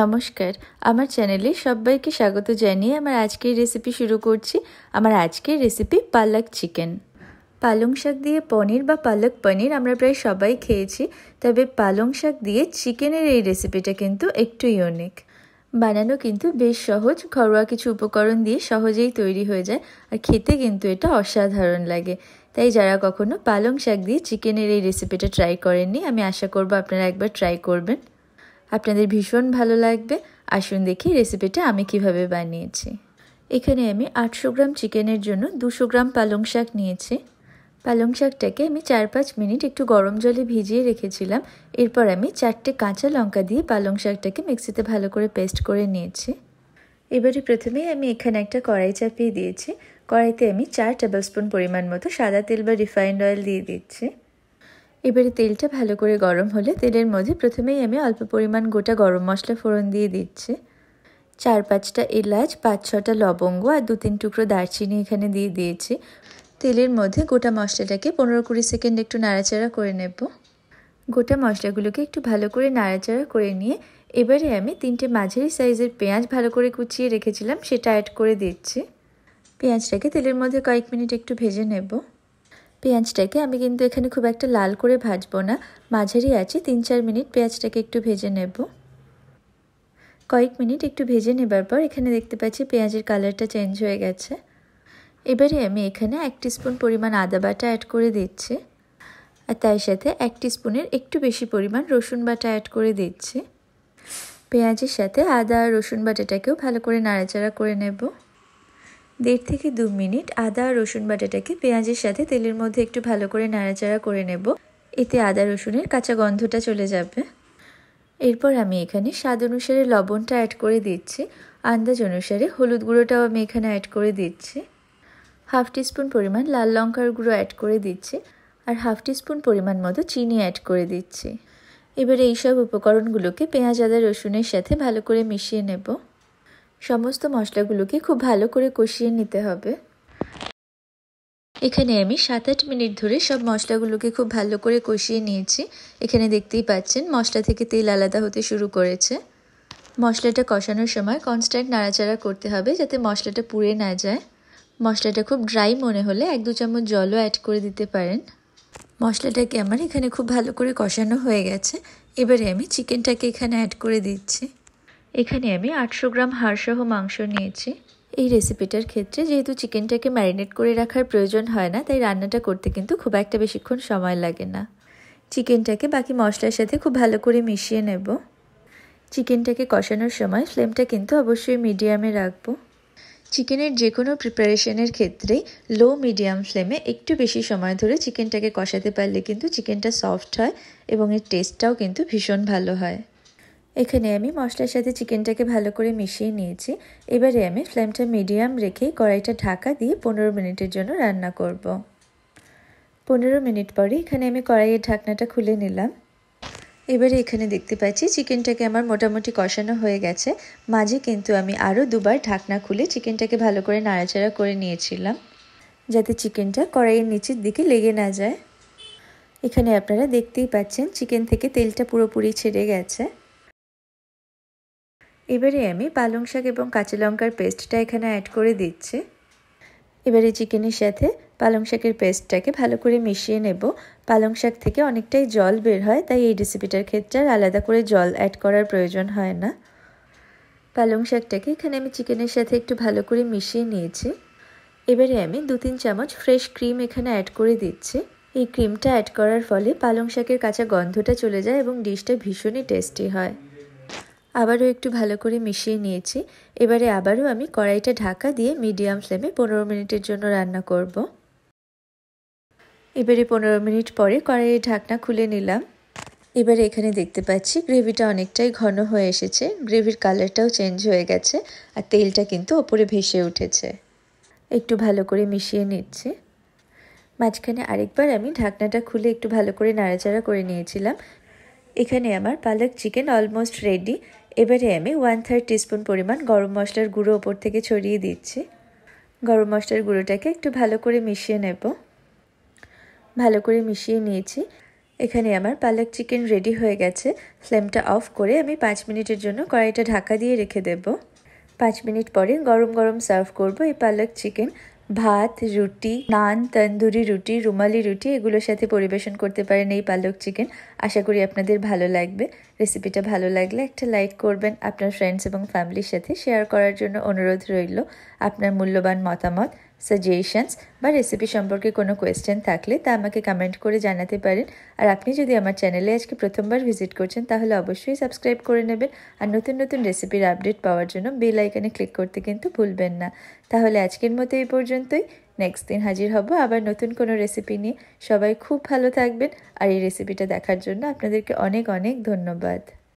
নমস্কার আমার চ্যানেলে সবাইকে স্বাগত জানিয়ে আমার আজকের রেসিপি শুরু করছি আমার আজকের রেসিপি পালক চিকেন পালং শাক দিয়ে পনির বা পালক পনির আমরা প্রায় সবাই খেয়েছি তবে পালং শাক দিয়ে চিকেনের এই রেসিপিটা কিন্তু একটু ইউনিক বানানো কিন্তু বেশ সহজ ঘরোয়া কিছু উপকরণ দিয়ে সহজেই তৈরি হয়ে যায় আর খেতে কিন্তু এটা অসাধারণ লাগে তাই যারা কখনো পালং শাক দিয়ে চিকেনের এই রেসিপিটা ট্রাই করেননি আমি আশা করব আপনারা একবার ট্রাই করবেন আপনাদের ভীষণ ভালো লাগবে আসুন দেখি রেসিপিটা আমি কিভাবে বানিয়েছি এখানে আমি আটশো গ্রাম চিকেনের জন্য দুশো গ্রাম পালং শাক নিয়েছি পালং শাকটাকে আমি চার পাঁচ মিনিট একটু গরম জলে ভিজিয়ে রেখেছিলাম এরপর আমি চারটে কাঁচা লঙ্কা দিয়ে পালং শাকটাকে মিক্সিতে ভালো করে পেস্ট করে নিয়েছি এবারে প্রথমেই আমি এখানে একটা কড়াই চাপিয়ে দিয়েছি কড়াইতে আমি চার টেবিল স্পুন পরিমাণ মতো সাদা তেল বা রিফাইন্ড অয়েল দিয়ে দিচ্ছি এবারে তেলটা ভালো করে গরম হলে তেলের মধ্যে প্রথমেই আমি অল্প পরিমাণ গোটা গরম মশলা ফোড়ন দিয়ে দিচ্ছি চার পাঁচটা এলাচ পাঁচ ছটা লবঙ্গ আর দু তিন টুকরো দারচিনি এখানে দিয়ে দিয়েছি তেলের মধ্যে গোটা মশলাটাকে পনেরো কুড়ি সেকেন্ড একটু নাড়াচাড়া করে নেব গোটা মশলাগুলোকে একটু ভালো করে নাড়াচাড়া করে নিয়ে এবারে আমি তিনটে মাঝারি সাইজের পেঁয়াজ ভালো করে কুচিয়ে রেখেছিলাম সেটা অ্যাড করে দিচ্ছি পেঁয়াজটাকে তেলের মধ্যে কয়েক মিনিট একটু ভেজে নেবো পেঁয়াজটাকে আমি কিন্তু এখানে খুব একটা লাল করে ভাজবো না মাঝারি আছে তিন চার মিনিট পেঁয়াজটাকে একটু ভেজে নেব কয়েক মিনিট একটু ভেজে নেবার পর এখানে দেখতে পাচ্ছি পেঁয়াজের কালারটা চেঞ্জ হয়ে গেছে এবারে আমি এখানে এক স্পুন পরিমাণ আদা বাটা অ্যাড করে দিচ্ছি আর তার সাথে এক স্পুনের একটু বেশি পরিমাণ রসুন বাটা অ্যাড করে দিচ্ছি পেঁয়াজের সাথে আদা আর রসুন বাটাটাকেও ভালো করে নাড়াচাড়া করে নেব দেড় থেকে দু মিনিট আদা আর রসুন বাটাটাকে পেঁয়াজের সাথে তেলের মধ্যে একটু ভালো করে নাড়াচাড়া করে নেব এতে আদা রসুনের কাঁচা গন্ধটা চলে যাবে এরপর আমি এখানে স্বাদ অনুসারে লবণটা অ্যাড করে দিচ্ছি আন্দাজ অনুসারে হলুদ গুঁড়োটাও আমি এখানে অ্যাড করে দিচ্ছি হাফ স্পুন পরিমাণ লাল লঙ্কার গুঁড়ো অ্যাড করে দিচ্ছি আর হাফ স্পুন পরিমাণ মতো চিনি অ্যাড করে দিচ্ছি এবারে এইসব উপকরণগুলোকে পেঁয়াজ আদা রসুনের সাথে ভালো করে মিশিয়ে নেবো সমস্ত মশলাগুলোকে খুব ভালো করে কষিয়ে নিতে হবে এখানে আমি সাত আট মিনিট ধরে সব মশলাগুলোকে খুব ভালো করে কষিয়ে নিয়েছি এখানে দেখতেই পাচ্ছেন মশলা থেকে তেল আলাদা হতে শুরু করেছে মশলাটা কষানোর সময় কনস্ট্যান্ট নাড়াচাড়া করতে হবে যাতে মশলাটা পুড়ে না যায় মশলাটা খুব ড্রাই মনে হলে এক দু চামচ জলও অ্যাড করে দিতে পারেন মশলাটাকে আমার এখানে খুব ভালো করে কষানো হয়ে গেছে এবারে আমি চিকেনটাকে এখানে অ্যাড করে দিচ্ছি এখানে আমি আটশো গ্রাম হাড়সহ মাংস নিয়েছি এই রেসিপিটার ক্ষেত্রে যেহেতু চিকেনটাকে ম্যারিনেট করে রাখার প্রয়োজন হয় না তাই রান্নাটা করতে কিন্তু খুব একটা বেশিক্ষণ সময় লাগে না চিকেনটাকে বাকি মশলার সাথে খুব ভালো করে মিশিয়ে নেব চিকেনটাকে কষানোর সময় ফ্লেমটা কিন্তু অবশ্যই মিডিয়ামে রাখব চিকেনের যে কোনো প্রিপারেশনের ক্ষেত্রেই লো মিডিয়াম ফ্লেমে একটু বেশি সময় ধরে চিকেনটাকে কষাতে পারলে কিন্তু চিকেনটা সফট হয় এবং এর টেস্টটাও কিন্তু ভীষণ ভালো হয় এখানে আমি মশলার সাথে চিকেনটাকে ভালো করে মিশিয়ে নিয়েছি এবারে আমি ফ্লেমটা মিডিয়াম রেখে কড়াইটা ঢাকা দিয়ে পনেরো মিনিটের জন্য রান্না করব। পনেরো মিনিট পরে এখানে আমি কড়াইয়ের ঢাকনাটা খুলে নিলাম এবারে এখানে দেখতে পাচ্ছি চিকেনটাকে আমার মোটামুটি কষানো হয়ে গেছে মাঝে কিন্তু আমি আরও দুবার ঢাকনা খুলে চিকেনটাকে ভালো করে নাড়াচাড়া করে নিয়েছিলাম যাতে চিকেনটা কড়াইয়ের নিচের দিকে লেগে না যায় এখানে আপনারা দেখতেই পাচ্ছেন চিকেন থেকে তেলটা পুরোপুরি ছেড়ে গেছে এবারে আমি পালং শাক এবং কাঁচা লঙ্কার পেস্টটা এখানে অ্যাড করে দিচ্ছি এবারে চিকেনের সাথে পালং শাকের পেস্টটাকে ভালো করে মিশিয়ে নেব পালং শাক থেকে অনেকটাই জল বের হয় তাই এই রেসিপিটার ক্ষেত্রে আর আলাদা করে জল অ্যাড করার প্রয়োজন হয় না পালং শাকটাকে এখানে আমি চিকেনের সাথে একটু ভালো করে মিশিয়ে নিয়েছি এবারে আমি দু তিন চামচ ফ্রেশ ক্রিম এখানে অ্যাড করে দিচ্ছি এই ক্রিমটা অ্যাড করার ফলে পালং শাকের কাঁচা গন্ধটা চলে যায় এবং ডিশটা ভীষণই টেস্টি হয় আবারও একটু ভালো করে মিশিয়ে নিয়েছি এবারে আবারও আমি কড়াইটা ঢাকা দিয়ে মিডিয়াম ফ্লেমে পনেরো মিনিটের জন্য রান্না করব। এবারে পনেরো মিনিট পরে কড়াইয়ের ঢাকনা খুলে নিলাম এবারে এখানে দেখতে পাচ্ছি গ্রেভিটা অনেকটাই ঘন হয়ে এসেছে গ্রেভির কালারটাও চেঞ্জ হয়ে গেছে আর তেলটা কিন্তু ওপরে ভেসে উঠেছে একটু ভালো করে মিশিয়ে নিচ্ছে মাঝখানে আরেকবার আমি ঢাকনাটা খুলে একটু ভালো করে নাড়াচাড়া করে নিয়েছিলাম এখানে আমার পালক চিকেন অলমোস্ট রেডি এবারে আমি ওয়ান থার্ড টিস্পুন পরিমাণ গরম মশলার গুঁড়ো ওপর থেকে ছড়িয়ে দিচ্ছি গরম মশলার গুঁড়োটাকে একটু ভালো করে মিশিয়ে নেব ভালো করে মিশিয়ে নিয়েছি এখানে আমার পালক চিকেন রেডি হয়ে গেছে ফ্লেমটা অফ করে আমি পাঁচ মিনিটের জন্য কড়াইটা ঢাকা দিয়ে রেখে দেব পাঁচ মিনিট পরে গরম গরম সার্ভ করব এই পালক চিকেন ভাত রুটি নান তন্দুরি রুটি রুমালি রুটি এগুলোর সাথে পরিবেশন করতে পারেন এই পালক চিকেন আশা করি আপনাদের ভালো লাগবে রেসিপিটা ভালো লাগলে একটা লাইক করবেন আপনার ফ্রেন্ডস এবং ফ্যামিলির সাথে শেয়ার করার জন্য অনুরোধ রইল আপনার মূল্যবান মতামত সাজেশনস বা রেসিপি সম্পর্কে কোনো কোয়েশ্চেন থাকলে তা আমাকে কমেন্ট করে জানাতে পারেন আর আপনি যদি আমার চ্যানেলে আজকে প্রথমবার ভিজিট করছেন তাহলে অবশ্যই সাবস্ক্রাইব করে নেবেন আর নতুন নতুন রেসিপির আপডেট পাওয়ার জন্য বেল আইকনে ক্লিক করতে কিন্তু ভুলবেন না তাহলে আজকের মতো এই পর্যন্তই নেক্সট দিন হাজির হব আবার নতুন কোনো রেসিপি নিয়ে সবাই খুব ভালো থাকবেন আর এই রেসিপিটা দেখার জন্য আপনাদেরকে অনেক অনেক ধন্যবাদ